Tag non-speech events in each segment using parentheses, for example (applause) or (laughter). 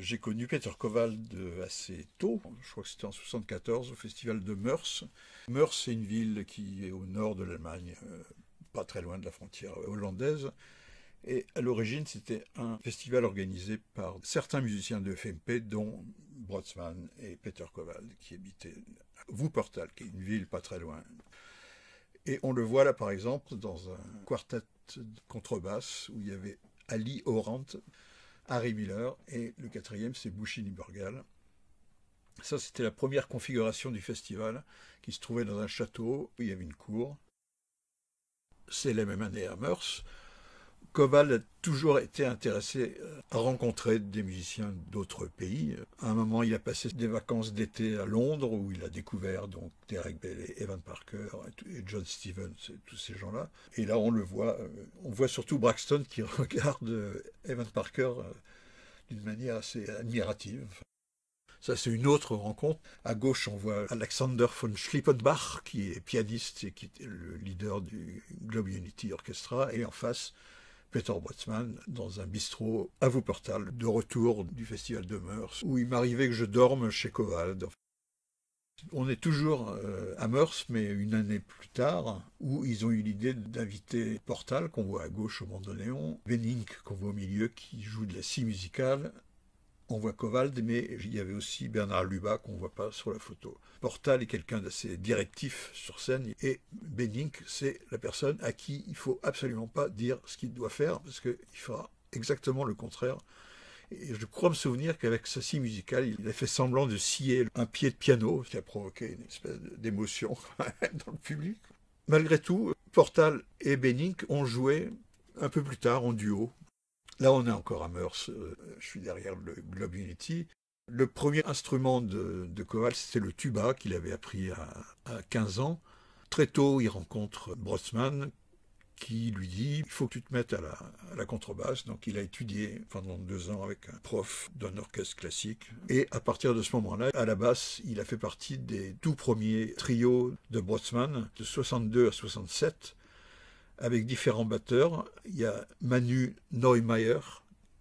J'ai connu Peter Kowald assez tôt, je crois que c'était en 74 au festival de Meurs. Meurs, c'est une ville qui est au nord de l'Allemagne, euh, pas très loin de la frontière hollandaise. Et à l'origine, c'était un festival organisé par certains musiciens de FMP, dont Brotzmann et Peter Kowald, qui habitaient Wuppertal, qui est une ville pas très loin. Et on le voit là, par exemple, dans un quartet de contrebasse où il y avait Ali Orant, Harry Miller, et le quatrième, c'est Bouchini Burgal. Ça, c'était la première configuration du festival, qui se trouvait dans un château, où il y avait une cour. C'est la même année à Meurs Koval a toujours été intéressé euh, à rencontrer des musiciens d'autres pays. À un moment, il a passé des vacances d'été à Londres où il a découvert donc Derek Bell et Evan Parker et John Stevens et tous ces gens-là. Et là, on le voit, euh, on voit surtout Braxton qui (laughs) regarde euh, Evan Parker d'une manière assez admirative. Ça, c'est une autre rencontre. À gauche, on voit Alexander von Schlippenbach, qui est pianiste et qui est le leader du Globe Unity Orchestra. Et en face, Peter Botzmann dans un bistrot à Wuppertal, de retour du Festival de Meurs, où il m'arrivait que je dorme chez Covald. On est toujours euh, à Meurs, mais une année plus tard, où ils ont eu l'idée d'inviter Portal, qu'on voit à gauche au néon, Benink, qu'on voit au milieu, qui joue de la scie musicale, on voit kovald mais il y avait aussi Bernard Luba qu'on ne voit pas sur la photo. Portal est quelqu'un d'assez directif sur scène et Benink, c'est la personne à qui il ne faut absolument pas dire ce qu'il doit faire parce qu'il fera exactement le contraire. Et je crois me souvenir qu'avec sa scie musicale, il a fait semblant de scier un pied de piano, ce qui a provoqué une espèce d'émotion (laughs) dans le public. Malgré tout, Portal et Benink ont joué un peu plus tard en duo, Là, on est encore à Meurs. Euh, je suis derrière le Globe Unity. Le premier instrument de, de Koval, c'était le tuba qu'il avait appris à, 15 ans. Très tôt, il rencontre Brotsman qui lui dit il faut que tu te mettes à la, contrebasse. Donc, il a étudié pendant deux ans avec un prof d'un orchestre classique. Et à partir de ce moment-là, à la basse, il a fait partie des tout premiers trios de Brotsman de 62 à 67 avec différents batteurs. Il y a Manu Neumayer,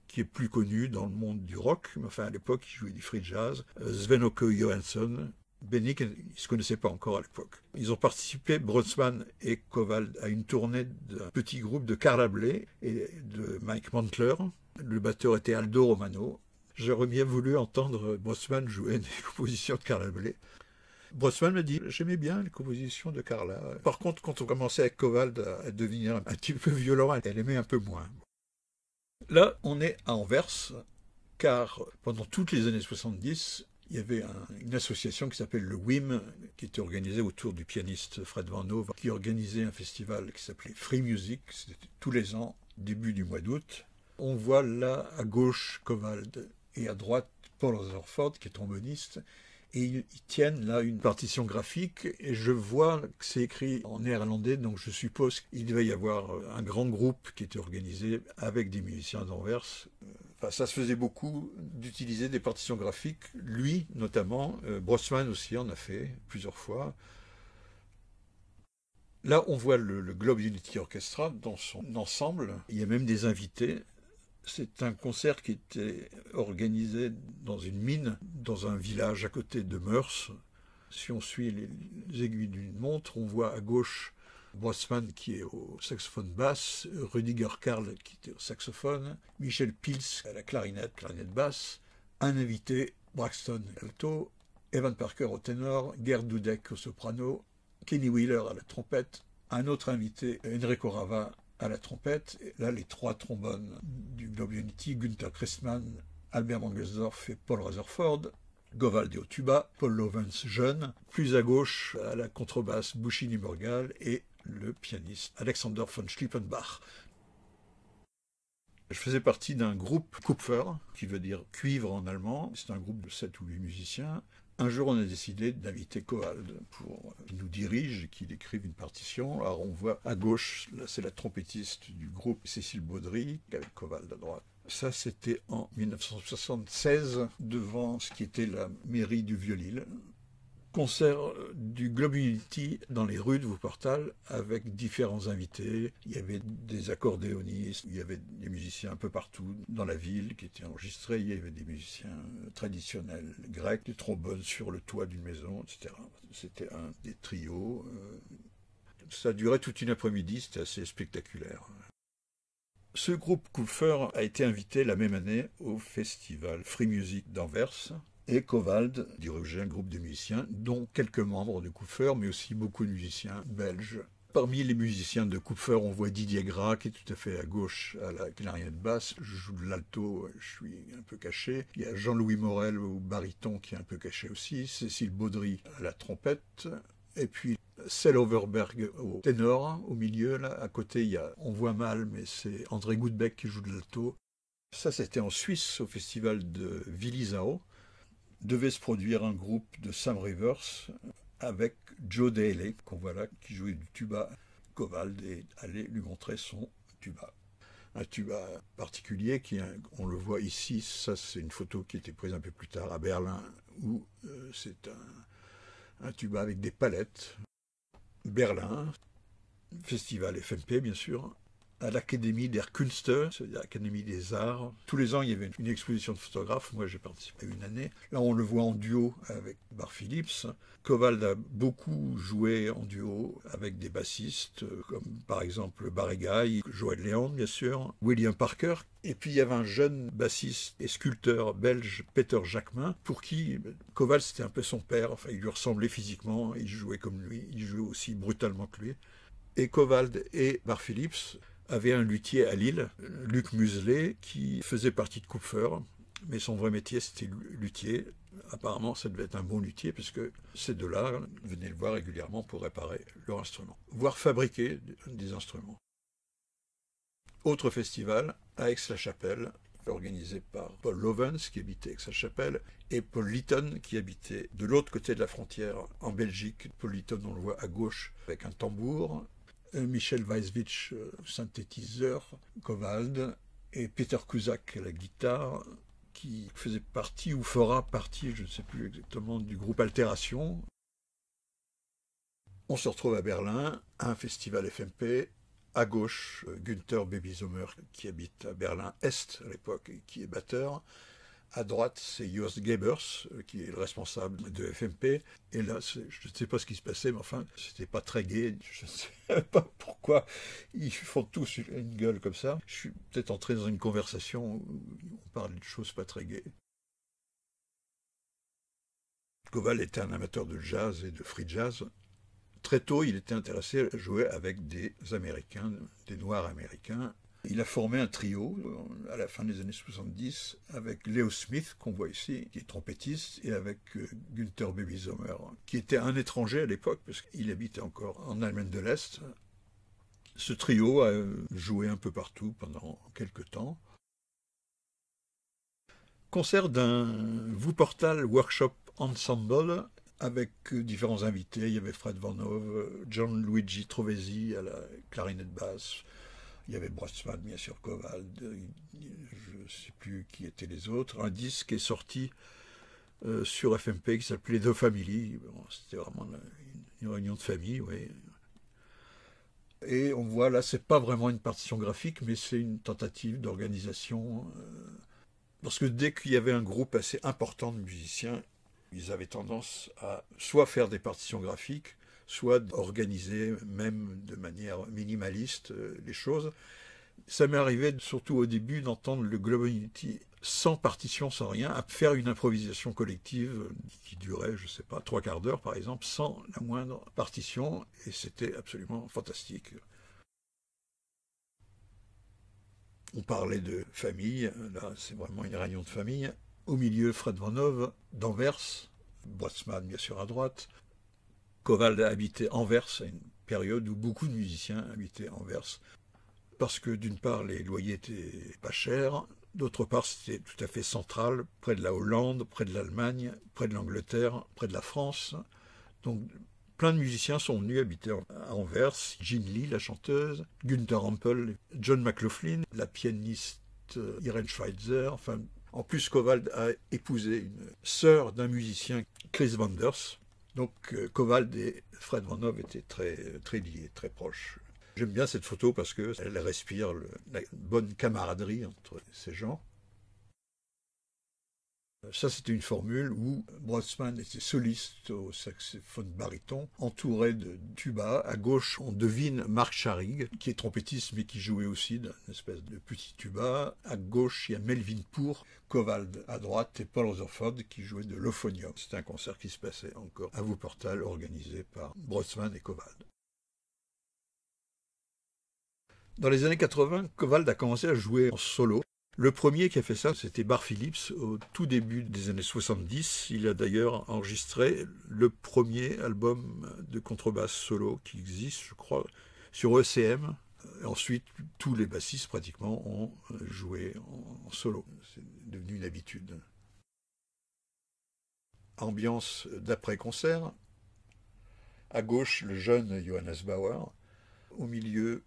qui est plus connu dans le monde du rock, mais enfin à l'époque il jouait du free jazz, euh, Sven oke Johansson, Benny, ils ne se connaissaient pas encore à l'époque. Ils ont participé, brossman et Kovald, à une tournée d'un petit groupe de Carablé et de Mike Mantler. Le batteur était Aldo Romano. J'aurais bien voulu entendre Brossman jouer une (laughs) composition de Carablé. Brossman me dit, j'aimais bien les compositions de Carla. Par contre, quand on commençait avec Kowald à devenir un petit peu violent, elle aimait un peu moins. Là, on est à Anvers, car pendant toutes les années 70, il y avait une association qui s'appelle le WIM, qui était organisée autour du pianiste Fred Van Hove, qui organisait un festival qui s'appelait Free Music, c'était tous les ans, début du mois d'août. On voit là à gauche Kowald et à droite Paul Rutherford, qui est tromboniste, et ils tiennent là une partition graphique et je vois que c'est écrit en néerlandais donc je suppose qu'il devait y avoir euh, un grand groupe qui était organisé avec des musiciens d'Anvers. Enfin, ça se faisait beaucoup d'utiliser des partitions graphiques. Lui, notamment, euh, Brossman aussi en a fait plusieurs fois. Là, on voit le, le Globe Unity Orchestra dans son ensemble. Il y a même des invités c'est un concert qui était organisé dans une mine, dans un village à côté de Meurs. Si on suit les aiguilles d'une montre, on voit à gauche Boisman qui est au saxophone basse, Rudiger Karl qui était au saxophone, Michel Pils à la clarinette, clarinette basse, un invité, Braxton alto, Evan Parker au ténor, Gerd Dudek au soprano, Kenny Wheeler à la trompette, un autre invité, Enrico Rava à la trompette. Et là, les trois trombones du Globe Unity, Gunther Christmann, Albert Mangelsdorff et Paul Rutherford. Govaldi au tuba, Paul Lovens jeune, plus à gauche à la contrebasse bouchini Morgal et le pianiste Alexander von Schlippenbach. Je faisais partie d'un groupe Kupfer, qui veut dire cuivre en allemand. C'est un groupe de 7 ou 8 musiciens. Un jour, on a décidé d'inviter Coald pour qu'il euh, nous dirige et qu'il écrive une partition. Alors, on voit à gauche, c'est la trompettiste du groupe Cécile Baudry, avec Coald à droite. Ça, c'était en 1976, devant ce qui était la mairie du Vieux-Lille, concert euh, du Globality dans les rues de portales avec différents invités. Il y avait des accordéonistes, il y avait des musiciens un peu partout dans la ville qui étaient enregistrés, il y avait des musiciens euh, traditionnels grecs, des trombones sur le toit d'une maison, etc. C'était un des trios. Euh. Ça durait toute une après-midi, c'était assez spectaculaire. Ce groupe Kupfer a été invité la même année au festival Free Music d'Anvers et Kovald dirigeait un groupe de musiciens, dont quelques membres de Kupfer, mais aussi beaucoup de musiciens belges. Parmi les musiciens de Kupfer, on voit Didier Gras, qui est tout à fait à gauche à la clarinette basse. Je joue de l'alto, je suis un peu caché. Il y a Jean-Louis Morel au baryton, qui est un peu caché aussi. Cécile Baudry à la trompette. Et puis Sel Overberg au ténor, au milieu. Là. À côté, il y a, on voit mal, mais c'est André Goudbeck qui joue de l'alto. Ça, c'était en Suisse, au festival de Villisao devait se produire un groupe de Sam Rivers avec Joe Daly, qu'on voit là, qui jouait du tuba. Covald et allait lui montrer son tuba. Un tuba particulier qui, hein, on le voit ici, ça c'est une photo qui était prise un peu plus tard à Berlin, où euh, c'est un tuba avec des palettes. Berlin, festival FMP bien sûr, à l'Académie der cest l'Académie des Arts. Tous les ans, il y avait une exposition de photographes. Moi, j'ai participé une année. Là, on le voit en duo avec Bar Phillips. Kovald a beaucoup joué en duo avec des bassistes, euh, comme par exemple Barregaille, Joël Léon, bien sûr, William Parker. Et puis, il y avait un jeune bassiste et sculpteur belge, Peter Jacquemin, pour qui euh, Kovald, c'était un peu son père. Enfin, il lui ressemblait physiquement, il jouait comme lui, il jouait aussi brutalement que lui. Et Kovald et Bar Phillips avait un luthier à Lille, Luc Muselet, qui faisait partie de Kupfer, mais son vrai métier c'était luthier. Apparemment, ça devait être un bon luthier puisque ces deux-là venaient le voir régulièrement pour réparer leur instrument, voire fabriquer des instruments. Autre festival à Aix-la-Chapelle, organisé par Paul Lovens qui habitait Aix-la-Chapelle et Paul Litton qui habitait de l'autre côté de la frontière en Belgique. Paul Litton, on le voit à gauche avec un tambour, euh, Michel weiswitz, euh, synthétiseur, Kowald et Peter Kuzak la guitare, qui faisait partie ou fera partie, je ne sais plus exactement, du groupe Altération. On se retrouve à Berlin, à un festival FMP. À gauche, euh, Günther Babysommer, qui habite à Berlin-Est à l'époque et qui est batteur. À droite, c'est Yost Gebers, euh, qui est le responsable de FMP. Et là, je ne sais pas ce qui se passait, mais enfin, c'était pas très gay. (laughs) Je ne sais pas pourquoi ils font tous une gueule comme ça. Je suis peut-être entré dans une conversation où on parle de choses pas très gaies. Koval était un amateur de jazz et de free jazz. Très tôt, il était intéressé à jouer avec des Américains, des Noirs américains, il a formé un trio euh, à la fin des années 70 avec Leo Smith, qu'on voit ici, qui est trompettiste, et avec euh, Günther Babysommer, qui était un étranger à l'époque, parce qu'il habitait encore en Allemagne de l'Est. Ce trio a euh, joué un peu partout pendant quelques temps. Concert d'un portal Workshop Ensemble avec différents invités. Il y avait Fred Van John Luigi Trovesi à la clarinette basse, il y avait Brossman, bien sûr, Koval, je ne sais plus qui étaient les autres. Un disque est sorti euh, sur FMP qui s'appelait The Family ». C'était vraiment une, réunion de famille, oui. Et on voit là, c'est pas vraiment une partition graphique, mais c'est une tentative d'organisation. Euh, parce que dès qu'il y avait un groupe assez important de musiciens, ils avaient tendance à soit faire des partitions graphiques, soit d'organiser même de manière minimaliste euh, les choses. Ça m'est arrivé surtout au début d'entendre le Global Unity sans partition, sans rien, à faire une improvisation collective euh, qui durait, je ne sais pas, trois quarts d'heure par exemple, sans la moindre partition, et c'était absolument fantastique. On parlait de famille, là c'est vraiment une réunion de famille. Au milieu, Fred Van d'Anvers, Botsman bien sûr à droite, Covald a habité Anvers à une période où beaucoup de musiciens habitaient Anvers, parce que d'une part les loyers étaient pas chers, d'autre part c'était tout à fait central, près de la Hollande, près de l'Allemagne, près de l'Angleterre, près de la France. Donc plein de musiciens sont venus habiter à Anvers, Jean Lee, la chanteuse, Gunther Ampel, John McLaughlin, la pianiste euh, Irene Schweitzer, en plus Covald a épousé une sœur d'un musicien, Chris Vanders, donc Koval euh, et Fred Van étaient très, très liés, très proches. J'aime bien cette photo parce qu'elle respire la bonne camaraderie entre ces gens. Ça, c'était une formule où Brodsman était soliste au saxophone baryton, entouré de tuba. À gauche, on devine Marc Charig, qui est trompettiste, mais qui jouait aussi d'une espèce de petit tuba. À gauche, il y a Melvin Pour, Kovald à droite et Paul Rutherford, qui jouait de l'ophonium. C'était un concert qui se passait encore à Vauxportal, organisé par Brodsman et Kovald. Dans les années 80, Kovald a commencé à jouer en solo le premier qui a fait ça, c'était Bar Phillips au tout début des années 70. Il a d'ailleurs enregistré le premier album de contrebasse solo qui existe, je crois, sur ECM. ensuite, tous les bassistes pratiquement ont joué en solo. C'est devenu une habitude. Ambiance d'après-concert. À gauche, le jeune Johannes Bauer. Au milieu,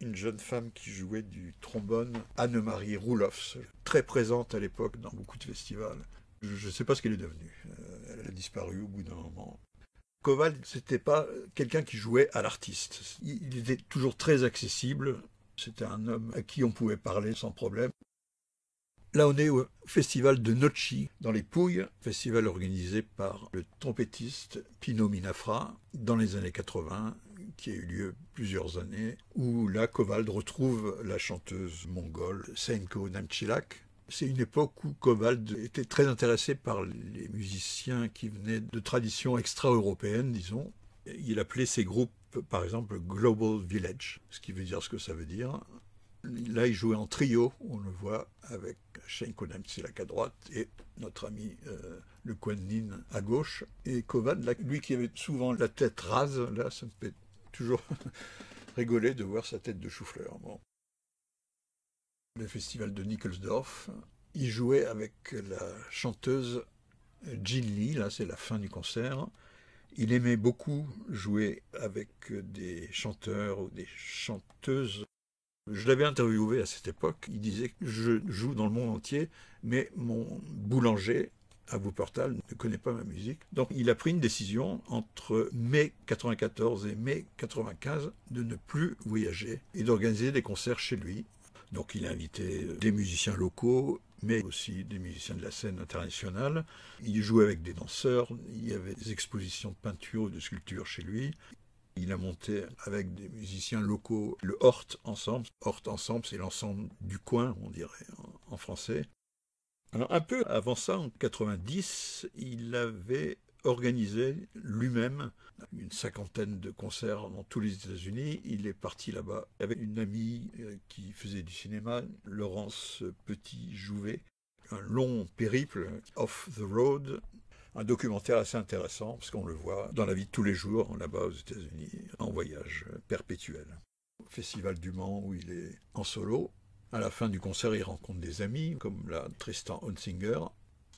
une jeune femme qui jouait du trombone, Anne-Marie Rouloffs, très présente à l'époque dans beaucoup de festivals. Je ne sais pas ce qu'elle est devenue. Euh, elle a disparu au bout d'un moment. Koval, c'était pas quelqu'un qui jouait à l'artiste. Il était toujours très accessible. C'était un homme à qui on pouvait parler sans problème. Là, on est au festival de Nochi, dans les Pouilles, festival organisé par le trompettiste Pino Minafra dans les années 80 qui a eu lieu plusieurs années, où là, Kovald retrouve la chanteuse mongole Senko Namchilak, c'est une époque où Kovald était très intéressé par les musiciens qui venaient de traditions extra-européennes, disons. Il appelait ses groupes, par exemple, Global Village, ce qui veut dire ce que ça veut dire. Là, il jouait en trio, on le voit, avec Senko Namchilak à droite et notre ami euh, le Kwan à gauche. Et Kovald, lui qui avait souvent la tête rase, là, ça me fait toujours (laughs) rigolé de voir sa tête de chou-fleur. Le festival de Nickelsdorf, il jouait avec la chanteuse Jin Lee, là c'est la fin du concert. Il aimait beaucoup jouer avec des chanteurs ou des chanteuses. Je l'avais interviewé à cette époque, il disait que je joue dans le monde entier, mais mon boulanger Abou Portal ne connaît pas ma musique. Donc il a pris une décision entre mai 94 et mai 95 de ne plus voyager et d'organiser des concerts chez lui. Donc il a invité des musiciens locaux, mais aussi des musiciens de la scène internationale. Il jouait avec des danseurs, il y avait des expositions de peinture ou de sculpture chez lui. Il a monté avec des musiciens locaux le Hort Ensemble. Hort Ensemble, c'est l'ensemble du coin, on dirait en français un peu avant ça, en 90, il avait organisé lui-même une cinquantaine de concerts dans tous les États-Unis. Il est parti là-bas avec une amie euh, qui faisait du cinéma, Laurence Petit-Jouvet. Un long périple off the road, un documentaire assez intéressant parce qu'on le voit dans la vie de tous les jours là-bas aux États-Unis, en voyage perpétuel. Au Festival du Mans où il est en solo, à la fin du concert, il rencontre des amis, comme la Tristan Honsinger.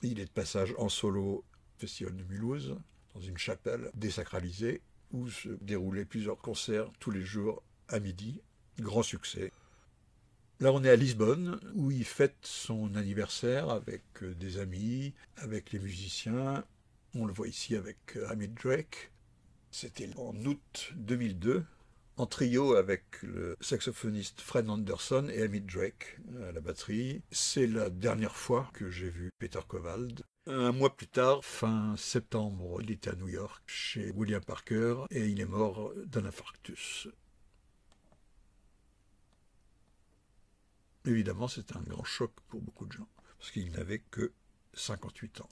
Il est de passage en solo au Festival de Mulhouse, dans une chapelle désacralisée, où se déroulaient plusieurs concerts tous les jours à midi. Grand succès. Là, on est à Lisbonne, où il fête son anniversaire avec euh, des amis, avec les musiciens. On le voit ici avec Hamid euh, Drake. C'était en août 2002 en trio avec le saxophoniste Fred Anderson et Amit Drake euh, à la batterie. C'est la dernière fois que j'ai vu Peter Kowald. Un mois plus tard, fin septembre, il était à New York chez William Parker et il est mort d'un infarctus. Évidemment, c'était un grand choc pour beaucoup de gens, parce qu'il n'avait que 58 ans.